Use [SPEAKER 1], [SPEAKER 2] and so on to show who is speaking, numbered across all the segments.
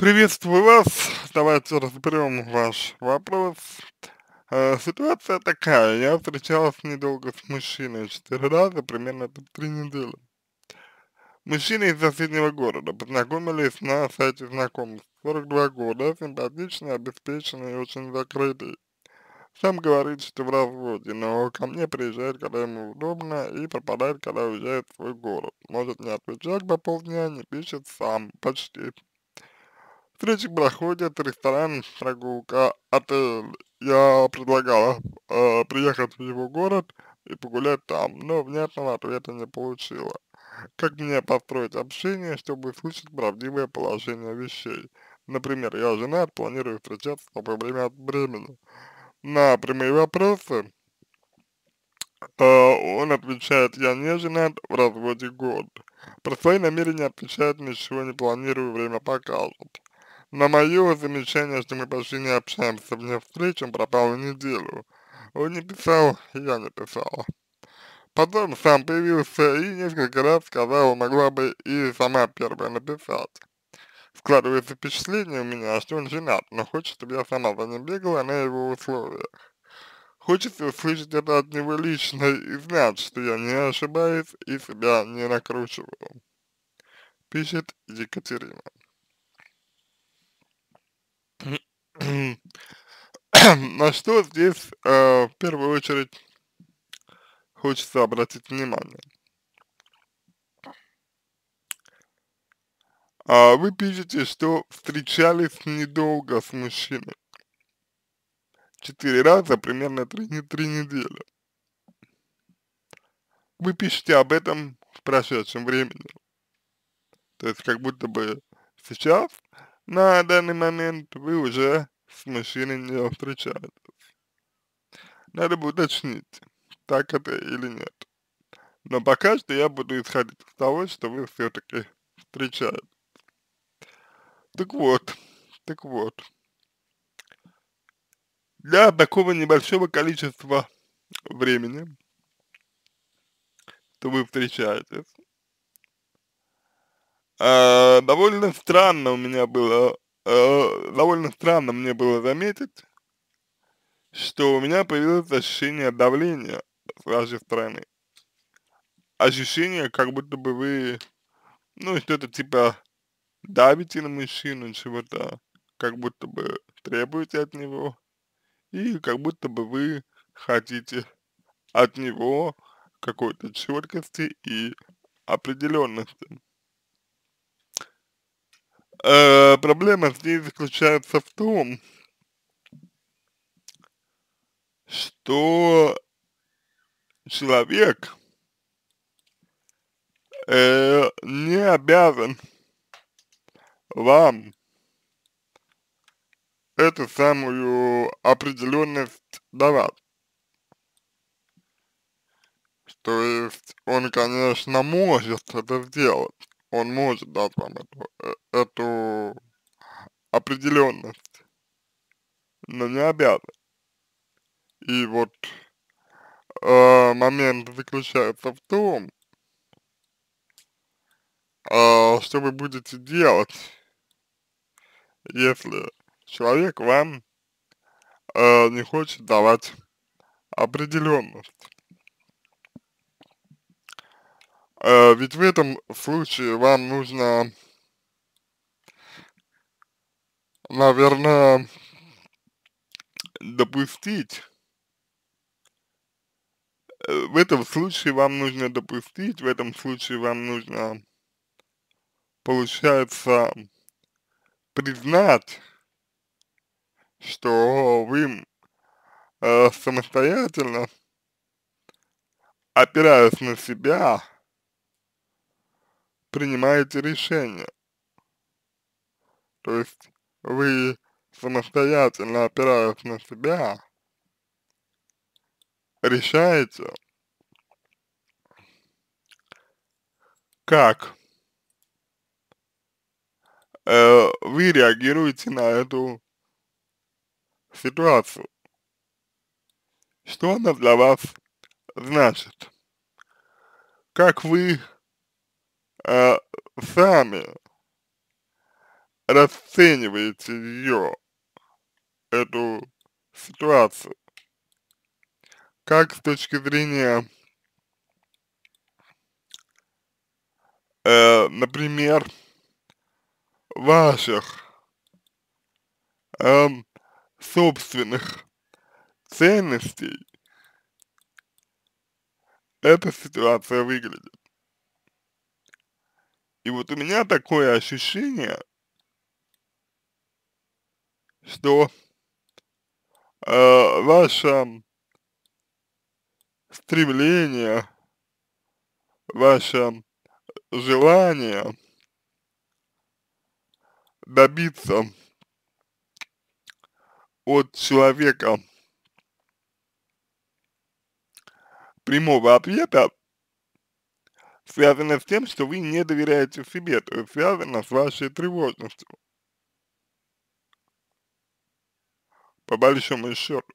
[SPEAKER 1] Приветствую вас. Давайте разберем ваш вопрос. Э, ситуация такая. Я встречалась недолго с мужчиной четыре раза, примерно три недели. Мужчина из соседнего города. Познакомились на сайте знакомств. 42 года, симпатичный, обеспеченный и очень закрытый. Сам говорит, что в разводе, но ко мне приезжает, когда ему удобно, и пропадает, когда уезжает в свой город. Может не отвечать по полдня, не пишет сам, почти. В третьих проходит ресторан прогулка отель. Я предлагала э, приехать в его город и погулять там, но внятного ответа не получила. Как мне построить общение, чтобы услышать правдивое положение вещей? Например, я женат, планирую встречаться с время от времени. На прямые вопросы э, он отвечает, я не женат, в разводе год. Про свои намерения отвечает, ничего не планирую, время покажет. На мое замечание, что мы почти не общаемся вне встреч, он пропал неделю. Он не писал, я не писала. Потом сам появился и несколько раз сказал, могла бы и сама первая написать. Складывается впечатление у меня, что он женат, но хочет, чтобы я сама за ним бегала на его условиях. Хочется услышать это от него лично и знать, что я не ошибаюсь и себя не накручиваю. Пишет Екатерина. На что здесь э, в первую очередь хочется обратить внимание? А вы пишете, что встречались недолго с мужчиной. Четыре раза, примерно три, три недели. Вы пишете об этом в прошедшем времени. То есть как будто бы сейчас, на данный момент, вы уже с машины не встречаются. Надо будет уточнить, так это или нет. Но пока что я буду исходить из того, что вы все-таки встречаетесь. Так вот, так вот. Для такого небольшого количества времени, что вы встречаетесь, э, довольно странно у меня было э, довольно странно мне было заметить, что у меня появилось ощущение давления с вашей стороны. Ощущение, как будто бы вы, ну, что-то типа давите на мужчину чего-то, как будто бы требуете от него, и как будто бы вы хотите от него какой-то четкости и определенности. Э, проблема здесь заключается в том, что человек э, не обязан вам эту самую определенность давать. То есть он, конечно, может это сделать, он может дать вам эту, э, эту определенность, но не обязан. И вот э, момент заключается в том, э, что вы будете делать, если человек вам э, не хочет давать определенность э, ведь в этом случае вам нужно, наверное, допустить, э, в этом случае вам нужно допустить, в этом случае вам нужно, получается, признать, что вы э, самостоятельно, опираясь на себя, принимаете решение, То есть вы самостоятельно, опираясь на себя, решаете, как э, вы реагируете на эту ситуацию. Что она для вас значит? Как вы э, сами расцениваете ее, эту ситуацию, как с точки зрения, э, например, ваших э, собственных ценностей эта ситуация выглядит. И вот у меня такое ощущение, что э, ваше стремление, ваше желание добиться от человека прямого ответа связано с тем, что вы не доверяете себе, то есть связано с вашей тревожностью. По большому счету.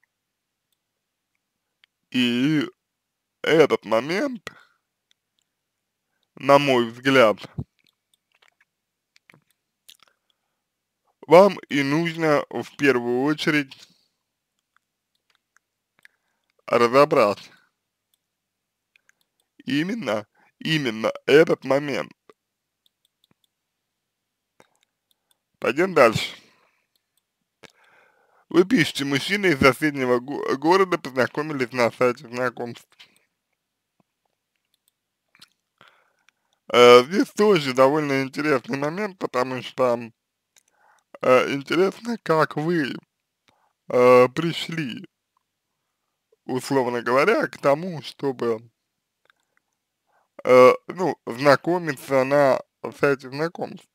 [SPEAKER 1] И этот момент, на мой взгляд, вам и нужно в первую очередь разобрать. Именно именно этот момент. Пойдем дальше. Вы пишете, мужчины из соседнего го города познакомились на сайте знакомств. Э, здесь тоже довольно интересный момент, потому что э, интересно, как вы э, пришли, условно говоря, к тому, чтобы э, ну, знакомиться на сайте знакомств.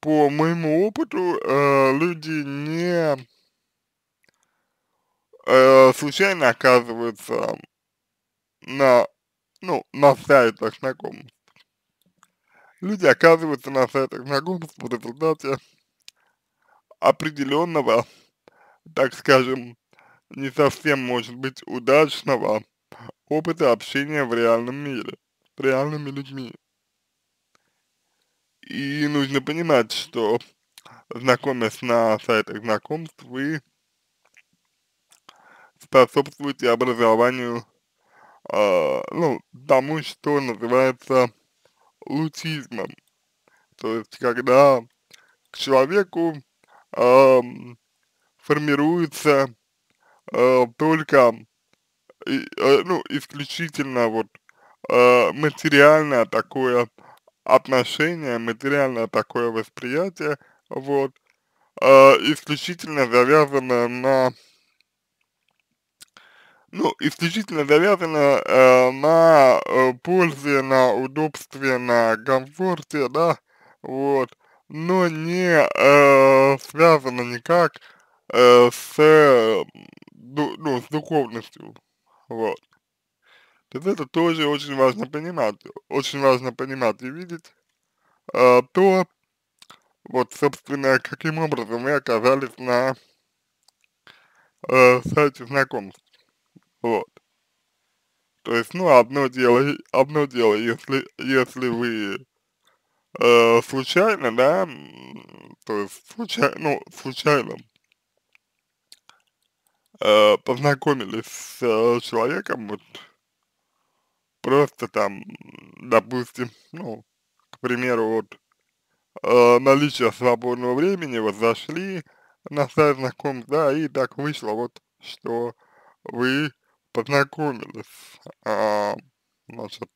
[SPEAKER 1] По моему опыту, э, люди не э, случайно оказываются на, ну, на сайтах знакомств. Люди оказываются на сайтах знакомств в результате определенного, так скажем, не совсем, может быть, удачного опыта общения в реальном мире, с реальными людьми. И нужно понимать, что знакомясь на сайтах знакомств, вы способствуете образованию, э, ну, тому, что называется лутизмом. То есть, когда к человеку э, формируется э, только Э, ну, исключительно вот э, материальное такое отношение, материальное такое восприятие, вот, э, исключительно завязано на, ну, исключительно завязано на пользе, на удобстве, на комфорте, да, вот, но не э, связано никак э, с, ну, с духовностью, вот. То это тоже очень важно понимать, очень важно понимать и видеть э, то, вот, собственно, каким образом мы оказались на э, сайте знакомств, вот. То есть, ну, одно дело, одно дело, если, если вы э, случайно, да, то есть, случайно, ну, случайно Э, познакомились с э, человеком, вот, просто там, допустим, ну, к примеру, вот, э, наличие свободного времени, вот, зашли на сайт знакомств, да, и так вышло, вот, что вы познакомились, э, значит,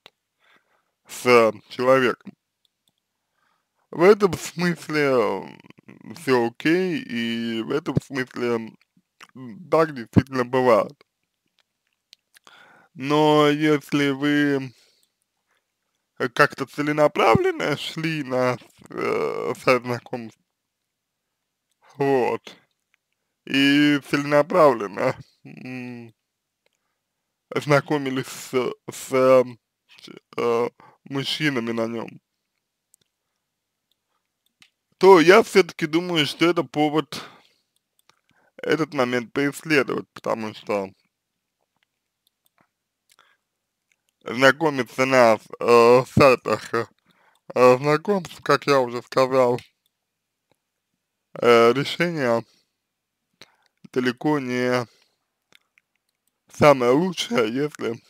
[SPEAKER 1] с человеком. В этом смысле все окей, и в этом смысле так действительно бывает. Но если вы э, как-то целенаправленно шли на э, сайт вот, и целенаправленно знакомились с, с э, э мужчинами на нем, то я все-таки думаю, что это повод этот момент поисследовать, потому что знакомиться на э, в сайтах э, знакомств, как я уже сказал, э, решение далеко не самое лучшее, если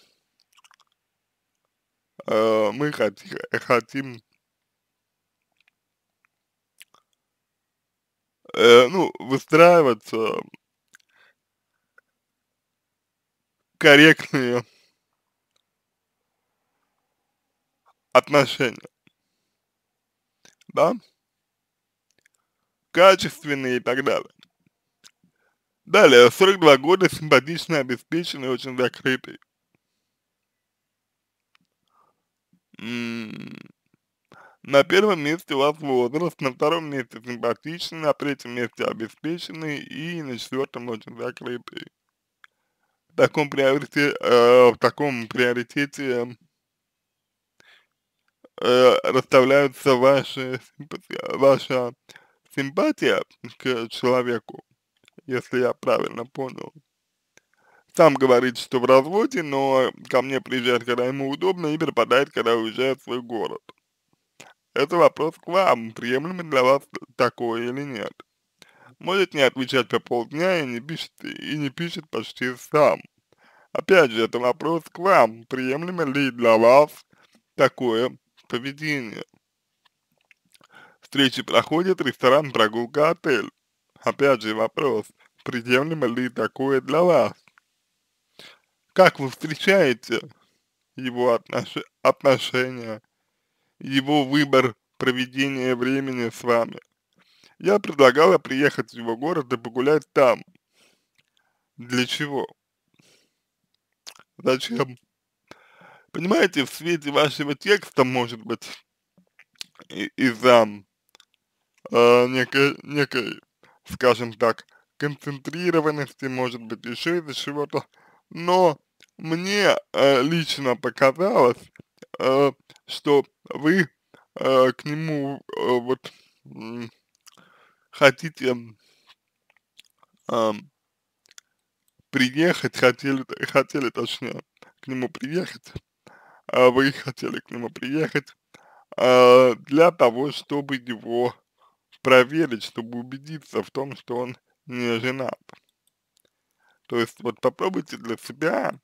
[SPEAKER 1] э, мы хот хотим э, ну, выстраиваться корректные отношения, да, качественные и так далее. Далее, 42 года, симпатичный, обеспеченный, очень закрытый. На первом месте у вас возраст, на втором месте симпатичный, на третьем месте обеспеченный и на четвертом очень закрытый. В таком приоритете, э, в таком приоритете э, расставляются ваши, ваша симпатия к человеку, если я правильно понял. Сам говорит, что в разводе, но ко мне приезжает, когда ему удобно, и пропадает, когда уезжает в свой город. Это вопрос к вам, приемлемо для вас такое или нет. Может не отвечать по полдня и не пишет, и не пишет почти сам. Опять же, это вопрос к вам, приемлемо ли для вас такое поведение. Встречи проходят, ресторан, прогулка, отель. Опять же вопрос, приемлемо ли такое для вас. Как вы встречаете его отнош... отношения его выбор проведения времени с вами. Я предлагала приехать в его город и погулять там. Для чего? Зачем? Понимаете, в свете вашего текста, может быть, из-за э, некой, некой, скажем так, концентрированности, может быть, еще из-за чего-то, но мне э, лично показалось, э, что вы э, к нему э, вот э, хотите э, приехать, хотели, хотели точнее к нему приехать, э, вы хотели к нему приехать э, для того, чтобы его проверить, чтобы убедиться в том, что он не женат. То есть вот попробуйте для себя,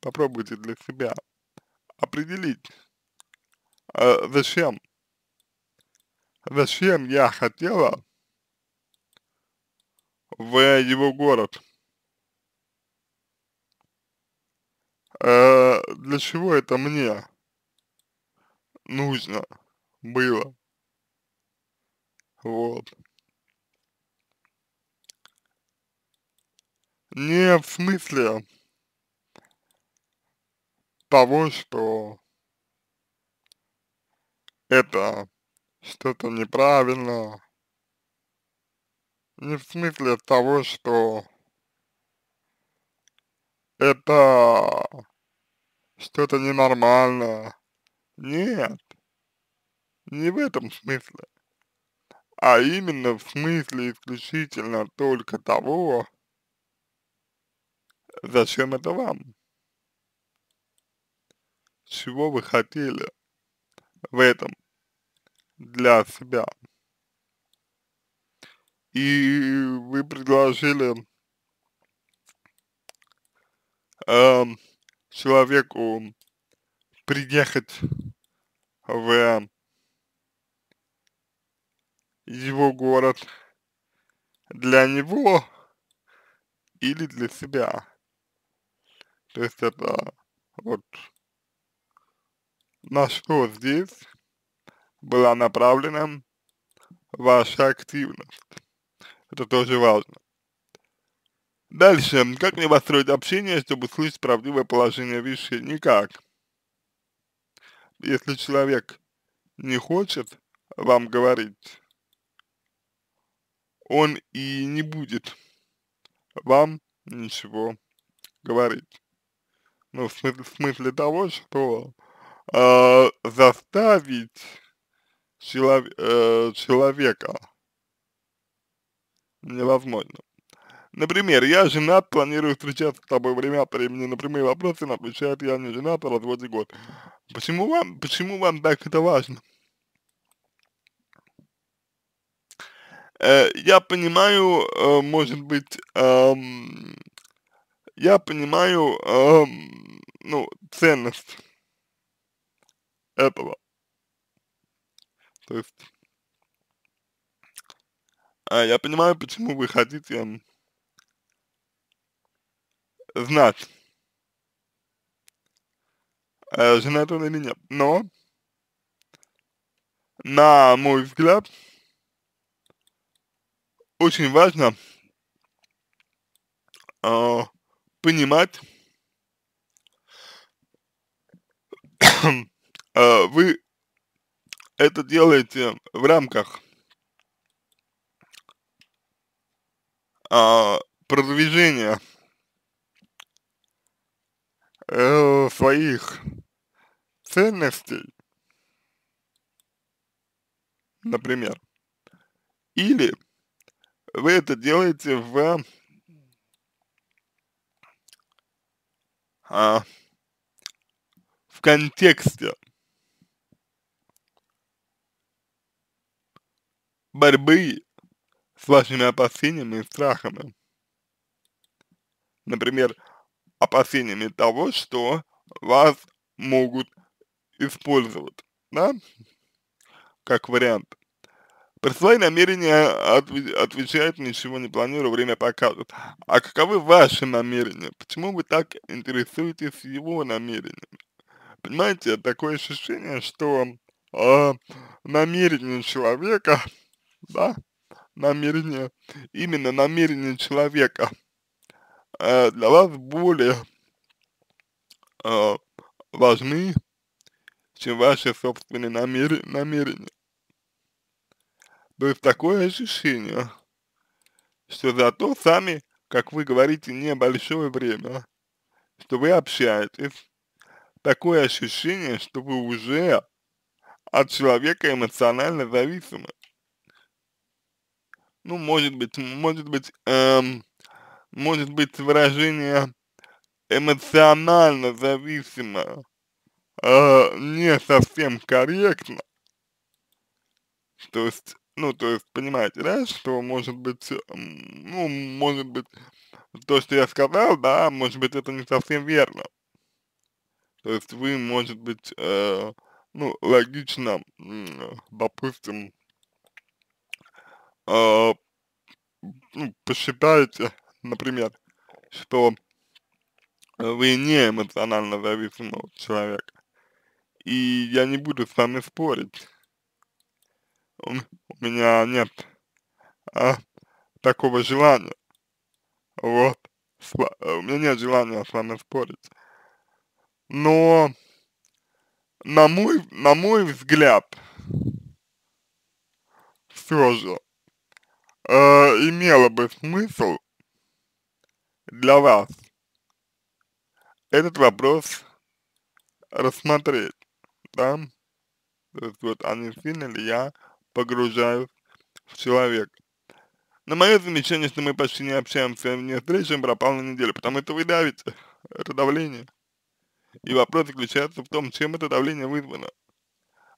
[SPEAKER 1] попробуйте для себя определить, э, зачем, зачем я хотела в его город? Э, для чего это мне нужно было? Вот. Не в смысле того, что это что-то неправильно. Не в смысле того, что это что-то ненормально. Нет, не в этом смысле, а именно в смысле исключительно только того, зачем это вам, чего вы хотели в этом для себя. И вы предложили э, человеку приехать в его город для него или для себя. То есть это вот на что здесь была направлена ваша активность. Это тоже важно. Дальше. Как мне построить общение, чтобы слышать правдивое положение вещей? Никак. Если человек не хочет вам говорить, он и не будет вам ничего говорить. Ну, в смысле, в смысле того, что э, заставить челов, э, человека. Невозможно. Например, я женат, планирую встречаться с тобой время от времени. На вопросы он отвечает, я не женат, а разводе год. Почему вам, почему вам так это важно? Э, я понимаю, э, может быть, э, я понимаю, э, ну, ценность этого. То есть а, я понимаю, почему вы хотите знать, а, э, женат он или нет. Но, на мой взгляд, очень важно э, понимать, э, вы это делаете в рамках а, продвижения э, своих ценностей, например, или вы это делаете в а, в контексте борьбы с вашими опасениями и страхами. Например, опасениями того, что вас могут использовать, да, как вариант. Про свои намерения отвечает, ничего не планирую, время покажет. А каковы ваши намерения? Почему вы так интересуетесь его намерениями? Понимаете, такое ощущение, что э, а, намерение человека да, намерение, именно намерение человека э, для вас более э, важны, чем ваши собственные намер... намерения. То есть такое ощущение, что зато сами, как вы говорите, небольшое время, что вы общаетесь, такое ощущение, что вы уже от человека эмоционально зависимы ну, может быть, может быть, эм, может быть выражение эмоционально зависимо э, не совсем корректно. То есть, ну, то есть, понимаете, да, что может быть, ну, может быть, то, что я сказал, да, может быть, это не совсем верно. То есть вы, может быть, э, ну, логично, допустим, а, ну, э, посчитаете, например, что э, вы не эмоционально зависимый от человека. И я не буду с вами спорить. У, меня нет а, такого желания. Вот. Э, у меня нет желания с вами спорить. Но на мой, на мой взгляд, все же, э, имело бы смысл для вас этот вопрос рассмотреть, да? То есть вот, а не сильно ли я погружаюсь в человека? На мое замечание, что мы почти не общаемся мне встречи, пропал на неделю, потому что вы давите это давление. И вопрос заключается в том, чем это давление вызвано.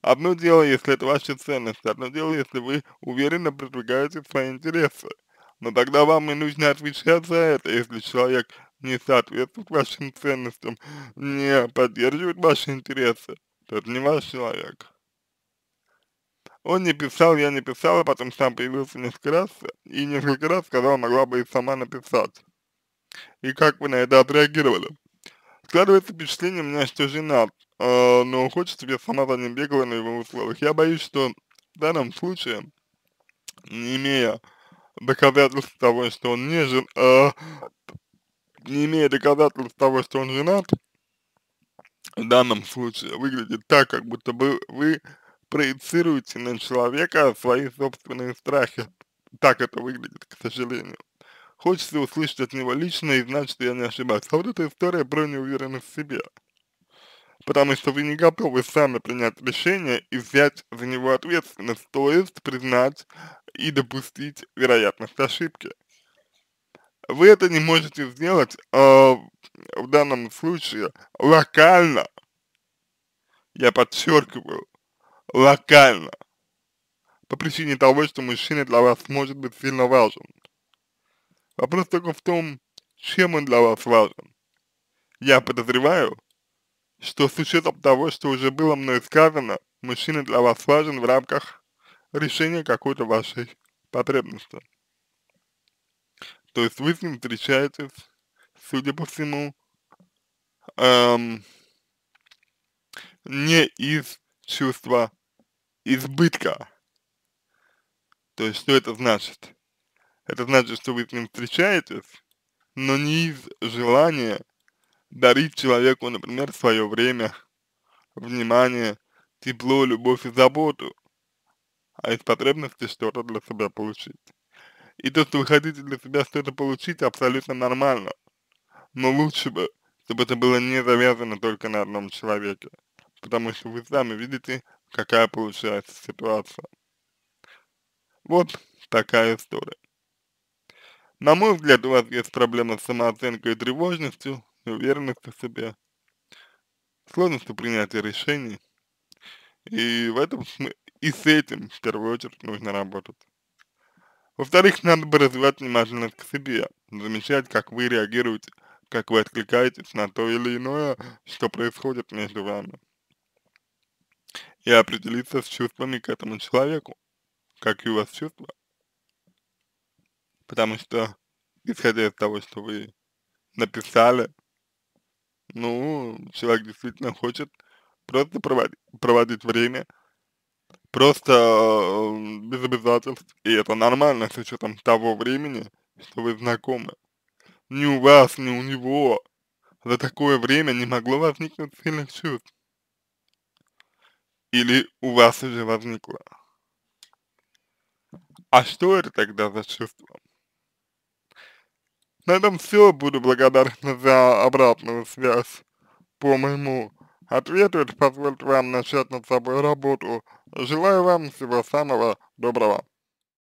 [SPEAKER 1] Одно дело, если это ваши ценности, одно дело, если вы уверенно продвигаете свои интересы. Но тогда вам и нужно отвечать за это, если человек не соответствует вашим ценностям, не поддерживает ваши интересы. То это не ваш человек. Он не писал, я не писала, потом сам появился несколько раз, и несколько раз сказал, могла бы и сама написать. И как вы на это отреагировали? Складывается впечатление у меня, что женат, э, но хочется без Самара Бегова на его условиях. Я боюсь, что в данном случае, не имея доказательств того, что он не жен, э, не имея доказательств того, что он женат, в данном случае выглядит так, как будто бы вы проецируете на человека свои собственные страхи. Так это выглядит, к сожалению. Хочется услышать от него лично и знать, что я не ошибаюсь. А вот эта история про неуверенность в себе потому что вы не готовы сами принять решение и взять за него ответственность, то есть признать и допустить вероятность ошибки. Вы это не можете сделать э, в данном случае локально, я подчеркиваю, локально, по причине того, что мужчина для вас может быть сильно важен. Вопрос только в том, чем он для вас важен. Я подозреваю, что с учетом того, что уже было мной сказано, мужчина для вас важен в рамках решения какой-то вашей потребности. То есть вы с ним встречаетесь, судя по всему, эм, не из чувства избытка. То есть что это значит? Это значит, что вы с ним встречаетесь, но не из желания дарить человеку, например, свое время, внимание, тепло, любовь и заботу, а из потребности что-то для себя получить. И то, что вы хотите для себя что-то получить, абсолютно нормально. Но лучше бы, чтобы это было не завязано только на одном человеке. Потому что вы сами видите, какая получается ситуация. Вот такая история. На мой взгляд, у вас есть проблема с самооценкой и тревожностью, неуверенность в себе, сложности принятия решений. И в этом и с этим в первую очередь нужно работать. Во-вторых, надо бы развивать внимательность к себе, замечать, как вы реагируете, как вы откликаетесь на то или иное, что происходит между вами. И определиться с чувствами к этому человеку, какие у вас чувства. Потому что, исходя из того, что вы написали, ну, человек действительно хочет просто проводить, проводить время, просто э, без обязательств, и это нормально с учетом того времени, что вы знакомы. Ни у вас, ни у него за такое время не могло возникнуть сильных чувств. Или у вас уже возникло. А что это тогда за чувство? На этом все. Буду благодарен за обратную связь. По моему ответу это позволит вам начать над собой работу. Желаю вам всего самого доброго.